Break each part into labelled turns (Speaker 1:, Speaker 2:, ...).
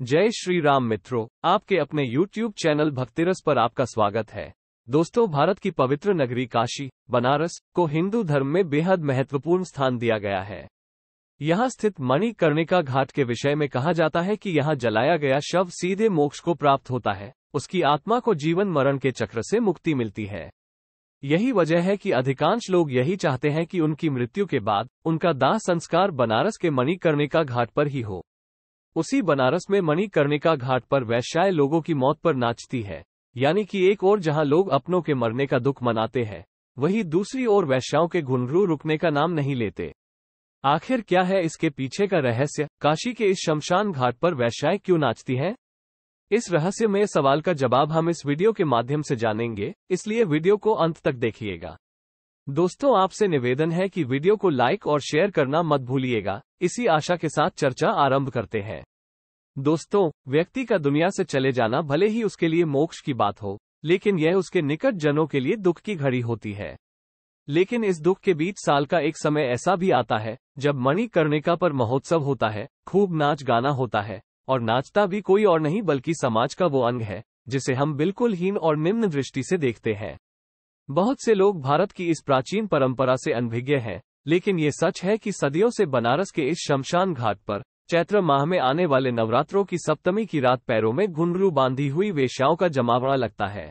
Speaker 1: जय श्री राम मित्रों आपके अपने YouTube चैनल भक्तिरस पर आपका स्वागत है दोस्तों भारत की पवित्र नगरी काशी बनारस को हिंदू धर्म में बेहद महत्वपूर्ण स्थान दिया गया है यहाँ स्थित मणिकर्णिका घाट के विषय में कहा जाता है कि यहाँ जलाया गया शव सीधे मोक्ष को प्राप्त होता है उसकी आत्मा को जीवन मरण के चक्र से मुक्ति मिलती है यही वजह है कि अधिकांश लोग यही चाहते हैं कि उनकी मृत्यु के बाद उनका दाह संस्कार बनारस के मणिकर्णिका घाट पर ही हो उसी बनारस में मणिकर्णिका घाट पर वैश्याय लोगों की मौत पर नाचती है यानी कि एक ओर जहां लोग अपनों के मरने का दुख मनाते हैं वहीं दूसरी ओर वैश्याओं के घुनरू रुकने का नाम नहीं लेते आखिर क्या है इसके पीछे का रहस्य काशी के इस शमशान घाट पर वैश्याय क्यों नाचती हैं इस रहस्यमय सवाल का जवाब हम इस वीडियो के माध्यम से जानेंगे इसलिए वीडियो को अंत तक देखिएगा दोस्तों आपसे निवेदन है कि वीडियो को लाइक और शेयर करना मत भूलिएगा इसी आशा के साथ चर्चा आरंभ करते हैं दोस्तों व्यक्ति का दुनिया से चले जाना भले ही उसके लिए मोक्ष की बात हो लेकिन यह उसके निकट जनों के लिए दुख की घड़ी होती है लेकिन इस दुख के बीच साल का एक समय ऐसा भी आता है जब मणि कर्णिका पर महोत्सव होता है खूब नाच गाना होता है और नाचता भी कोई और नहीं बल्कि समाज का वो अंग है जिसे हम बिल्कुल हीन और निम्न दृष्टि से देखते हैं बहुत से लोग भारत की इस प्राचीन परंपरा से अनभिज्ञ हैं लेकिन ये सच है कि सदियों से बनारस के इस शमशान घाट पर चैत्र माह में आने वाले नवरात्रों की सप्तमी की रात पैरों में घुंडरू बांधी हुई वेश्याओं का जमावड़ा लगता है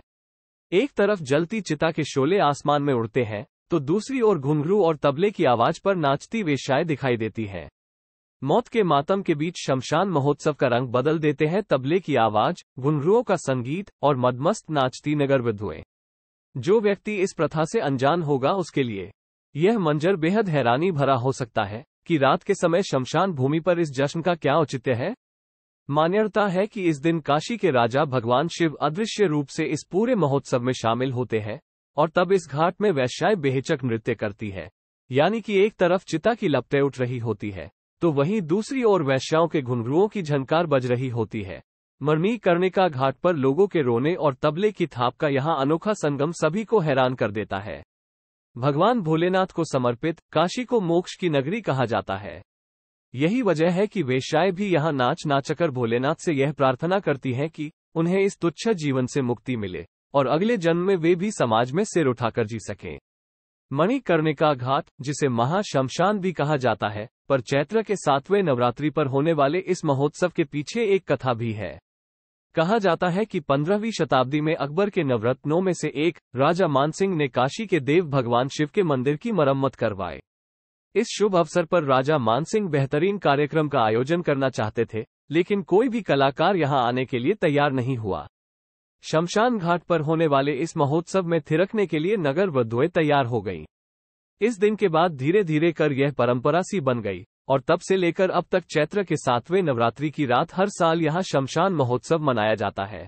Speaker 1: एक तरफ जलती चिता के शोले आसमान में उड़ते हैं तो दूसरी ओर घुंघरू और तबले की आवाज पर नाचती वेश्याएं दिखाई देती हैं मौत के मातम के बीच शमशान महोत्सव का रंग बदल देते हैं तबले की आवाज घुंघरुओं का संगीत और मदमस्त नाचती नगर विधुएं जो व्यक्ति इस प्रथा से अनजान होगा उसके लिए यह मंजर बेहद हैरानी भरा हो सकता है कि रात के समय शमशान भूमि पर इस जश्न का क्या औचित्य है मान्यता है कि इस दिन काशी के राजा भगवान शिव अदृश्य रूप से इस पूरे महोत्सव में शामिल होते हैं और तब इस घाट में वैश्याय बेहचक नृत्य करती है यानी कि एक तरफ चिता की लपटें उठ रही होती है तो वहीं दूसरी ओर वैश्याओं के घुंघरुओं की झनकार बज रही होती है मरमी करने का घाट पर लोगों के रोने और तबले की थाप का यहां अनोखा संगम सभी को हैरान कर देता है भगवान भोलेनाथ को समर्पित काशी को मोक्ष की नगरी कहा जाता है यही वजह है कि वेश्याएं भी यहाँ नाच नाचकर भोलेनाथ से यह प्रार्थना करती हैं कि उन्हें इस तुच्छ जीवन से मुक्ति मिले और अगले जन्म में वे भी समाज में सिर उठाकर जी सकें मणि करने का घाट जिसे महाशमशान भी कहा जाता है पर चैत्र के सातवें नवरात्रि पर होने वाले इस महोत्सव के पीछे एक कथा भी है कहा जाता है कि 15वीं शताब्दी में अकबर के नवरत्नों में से एक राजा मानसिंह ने काशी के देव भगवान शिव के मंदिर की मरम्मत करवाए इस शुभ अवसर पर राजा मानसिंह बेहतरीन कार्यक्रम का आयोजन करना चाहते थे लेकिन कोई भी कलाकार यहां आने के लिए तैयार नहीं हुआ शमशान घाट पर होने वाले इस महोत्सव में थिरकने के लिए नगर वधुएं तैयार हो गईं। इस दिन के बाद धीरे धीरे कर यह परंपरा सी बन गई और तब से लेकर अब तक चैत्र के सातवें नवरात्रि की रात हर साल यहाँ शमशान महोत्सव मनाया जाता है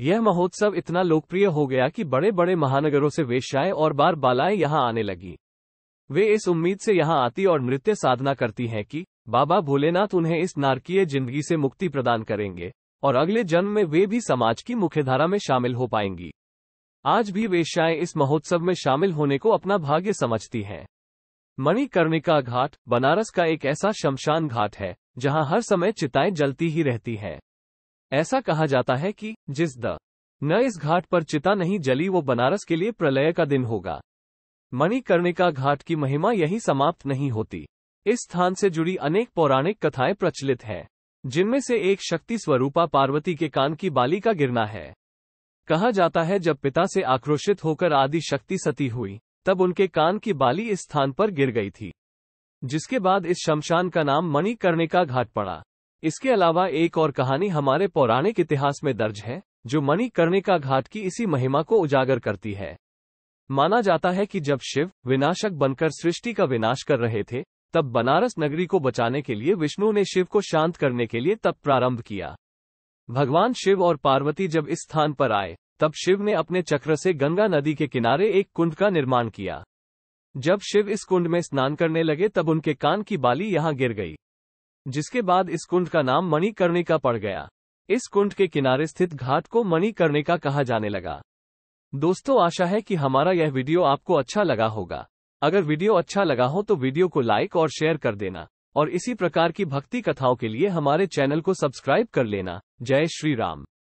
Speaker 1: यह महोत्सव इतना लोकप्रिय हो गया कि बड़े बड़े महानगरों से वेश्याएं और बार बालाएं यहाँ आने लगी वे इस उम्मीद से यहाँ आती और नृत्य साधना करती हैं कि बाबा भोलेनाथ उन्हें इस नारकीय जिंदगी से मुक्ति प्रदान करेंगे और अगले जन्म में वे भी समाज की मुख्यधारा में शामिल हो पाएंगी आज भी वेश्याएं इस महोत्सव में शामिल होने को अपना भाग्य समझती हैं मणिकर्णिका घाट बनारस का एक ऐसा शमशान घाट है जहां हर समय चिताएं जलती ही रहती हैं ऐसा कहा जाता है कि जिस द न इस घाट पर चिता नहीं जली वो बनारस के लिए प्रलय का दिन होगा मणिकर्णिका घाट की महिमा यही समाप्त नहीं होती इस स्थान से जुड़ी अनेक पौराणिक कथाएं प्रचलित हैं जिनमें से एक शक्ति स्वरूपा पार्वती के कान की बाली का गिरना है कहा जाता है जब पिता से आक्रोशित होकर आदि शक्ति सती हुई तब उनके कान की बाली इस स्थान पर गिर गई थी जिसके बाद इस शमशान का नाम मणिकर्णिका घाट पड़ा इसके अलावा एक और कहानी हमारे पौराणिक इतिहास में दर्ज है जो मणिकर्णिका घाट की इसी महिमा को उजागर करती है माना जाता है कि जब शिव विनाशक बनकर सृष्टि का विनाश कर रहे थे तब बनारस नगरी को बचाने के लिए विष्णु ने शिव को शांत करने के लिए तप प्रारंभ किया भगवान शिव और पार्वती जब इस स्थान पर आए तब शिव ने अपने चक्र से गंगा नदी के किनारे एक कुंड का निर्माण किया जब शिव इस कुंड में स्नान करने लगे तब उनके कान की बाली यहाँ गिर गई जिसके बाद इस कुंड का नाम मणिकर्णिका पड़ गया इस कुंड के किनारे स्थित घाट को मणिकर्णिका कहा जाने लगा दोस्तों आशा है कि हमारा यह वीडियो आपको अच्छा लगा होगा अगर वीडियो अच्छा लगा हो तो वीडियो को लाइक और शेयर कर देना और इसी प्रकार की भक्ति कथाओं के लिए हमारे चैनल को सब्सक्राइब कर लेना जय श्री राम